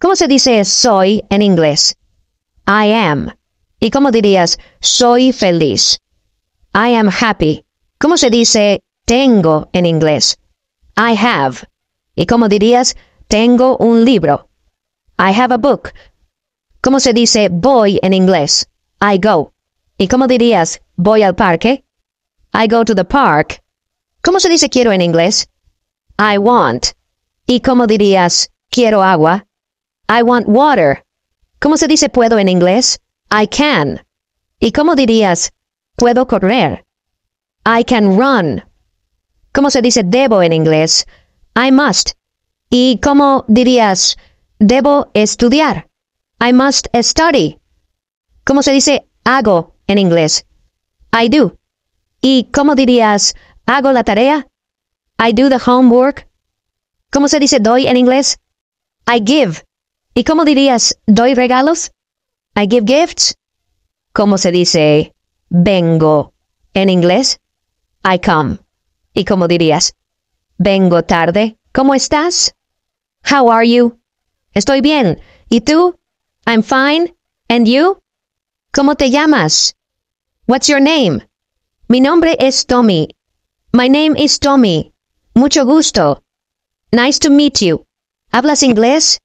¿Cómo se dice soy en inglés? I am. ¿Y cómo dirías soy feliz? I am happy. ¿Cómo se dice tengo en inglés? I have. ¿Y cómo dirías tengo un libro? I have a book. ¿Cómo se dice voy en inglés? I go. ¿Y cómo dirías voy al parque? I go to the park. ¿Cómo se dice quiero en inglés? I want. ¿Y cómo dirías quiero agua? I want water. ¿Cómo se dice puedo en inglés? I can. ¿Y cómo dirías puedo correr? I can run. ¿Cómo se dice debo en inglés? I must. ¿Y cómo dirías debo estudiar? I must study. ¿Cómo se dice hago en inglés? I do. ¿Y cómo dirías hago la tarea? I do the homework. ¿Cómo se dice doy en inglés? I give. ¿Y cómo dirías, doy regalos? I give gifts. ¿Cómo se dice, vengo en inglés? I come. ¿Y cómo dirías, vengo tarde? ¿Cómo estás? How are you? Estoy bien. ¿Y tú? I'm fine. And you? ¿Cómo te llamas? What's your name? Mi nombre es Tommy. My name is Tommy. Mucho gusto. Nice to meet you. ¿Hablas inglés?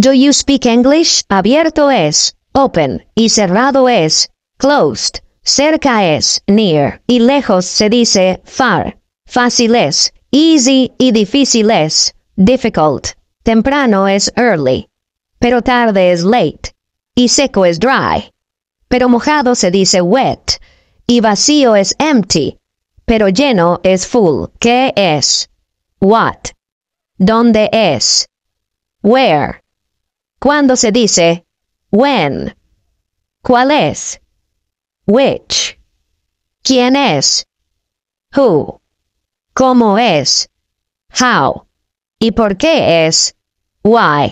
Do you speak English? Abierto es open y cerrado es closed. Cerca es near y lejos se dice far. Fácil es easy y difícil es difficult. Temprano es early, pero tarde es late y seco es dry. Pero mojado se dice wet y vacío es empty, pero lleno es full. ¿Qué es? What? ¿Dónde es? Where? Cuando se dice when, cuál es, which, quién es, who, cómo es, how y por qué es, why.